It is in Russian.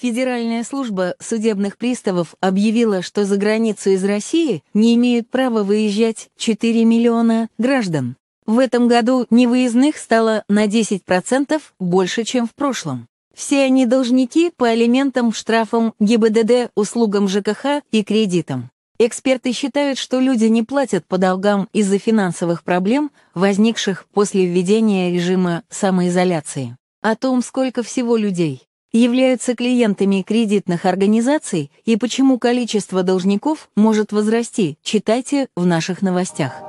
Федеральная служба судебных приставов объявила, что за границу из России не имеют права выезжать 4 миллиона граждан. В этом году невыездных стало на 10% больше, чем в прошлом. Все они должники по алиментам, штрафам, ГИБДД, услугам ЖКХ и кредитам. Эксперты считают, что люди не платят по долгам из-за финансовых проблем, возникших после введения режима самоизоляции. О том, сколько всего людей являются клиентами кредитных организаций и почему количество должников может возрасти, читайте в наших новостях.